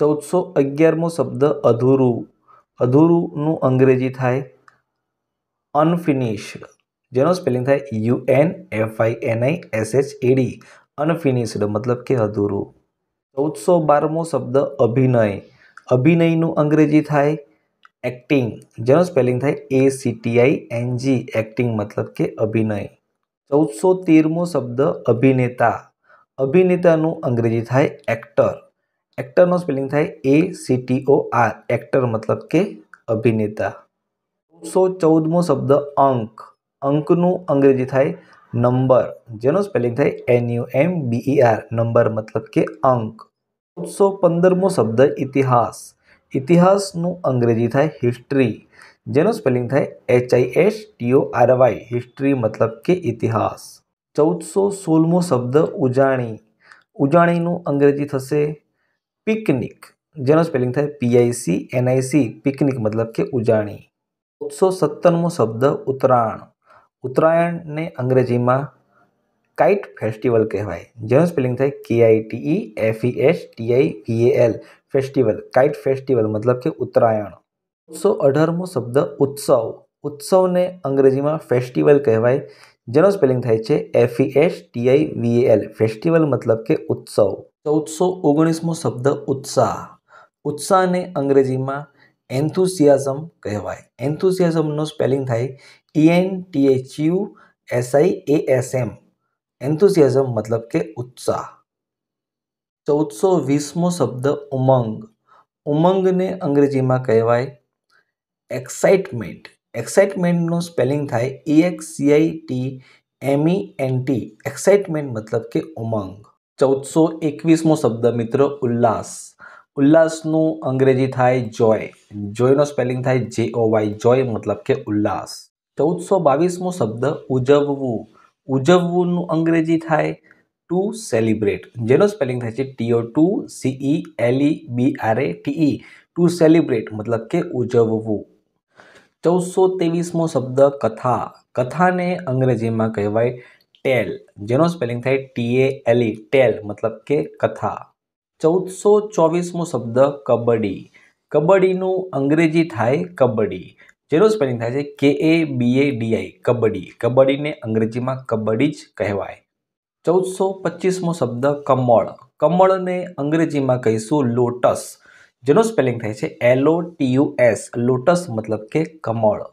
ચૌદસો અગિયારમો શબ્દ અધૂરું અધૂરુંનું અંગ્રેજી થાય અનફિનિશ જેનો સ્પેલિંગ થાય U N F I N I S H E D unfinished મતલબ કે અધૂરું ચૌદસો બારમો શબ્દ અભિનય અભિનયનું અંગ્રેજી થાય એક્ટિંગ જેનો સ્પેલિંગ થાય A C T I N G acting મતલબ કે અભિનય ચૌદસો તેરમો શબ્દ અભિનેતા અભિનેતાનું અંગ્રેજી થાય એક્ટર એક્ટરનું સ્પેલિંગ થાય A C T O R actor મતલબ કે અભિનેતા સો ચૌદમો શબ્દ અંક અંકનું અંગ્રેજી થાય નંબર જેનો સ્પેલિંગ થાય N U M B E R number મતલબ કે અંક ચૌદસો પંદરમો શબ્દ ઇતિહાસ ઇતિહાસનું અંગ્રેજી થાય હિસ્ટ્રી જેનો સ્પેલિંગ થાય H I S T O R Y history મતલબ કે ઇતિહાસ ચૌદસો સોળમો શબ્દ ઉજાણી ઉજાણીનું અંગ્રેજી થશે પિકનિક જેનો સ્પેલિંગ થાય પીઆઈસી એનઆઈસી પિકનિક મતલબ કે ઉજાણી ઉત્સો સત્તરમો શબ્દ ઉત્તરાયણ ઉત્તરાયણને અંગ્રેજીમાં કાઇટ ફેસ્ટિવલ કહેવાય જેનો સ્પેલિંગ થાય K I T E F E H T I V A L festival kite festival મતલબ કે ઉત્તરાયણ ઉત્સો અઢારમો શબ્દ ઉત્સવ ઉત્સવને અંગ્રેજીમાં ફેસ્ટિવલ કહેવાય જેનો સ્પેલિંગ થાય છે F E H T I V A L festival મતલબ કે ઉત્સવ ચૌદસો ઓગણીસમો શબ્દ ઉત્સાહ ઉત્સાહને અંગ્રેજીમાં એન્થુસિયાઝમ કહેવાય એન્થુસિયાઝમનો સ્પેલિંગ થાય E N H U S I A S M enthusiasm મતલબ કે ઉત્સાહ ચૌદસો વીસમો શબ્દ ઉમંગ ઉમંગને અંગ્રેજીમાં કહેવાય એક્સાઇટમેન્ટ એક્સાઇટમેન્ટનું સ્પેલિંગ થાય E X C I T M E N T excitement મતલબ કે ઉમંગ ચૌદસો એકવીસમો શબ્દ મિત્ર ઉલ્લાસ ઉલ્લાસનું અંગ્રેજી થાય જોય જોયનો સ્પેલિંગ થાય જે ઓ વાય જોય મતલબ કે ઉલ્લાસ ચૌદસો બાવીસમો શબ્દ ઉજવવું ઉજવવુંનું અંગ્રેજી થાય ટુ સેલિબ્રેટ જેનો સ્પેલિંગ થાય છે T O to C E L E B R A T E to celebrate મતલબ કે ઉજવવું ચૌદસો ત્રેવીસમો શબ્દ કથા કથાને અંગ્રેજીમાં કહેવાય ટેલ જેનો સ્પેલિંગ થાય ટી એ એલ ઈ ટેલ મતલબ કે કથા ચૌદસો ચોવીસમો શબ્દ કબડ્ડી કબડ્ડીનું અંગ્રેજી થાય કબડ્ડી જેનો સ્પેલિંગ થાય છે કે એ બી એ ડીઆઈ કબડ્ડી કબડ્ડીને અંગ્રેજીમાં કબડ્ડી જ કહેવાય ચૌદસો પચીસમો શબ્દ કમળ કમળને અંગ્રેજીમાં કહીશું લોટસ જેનો સ્પેલિંગ થાય છે L O T U S lotus મતલબ કે કમળ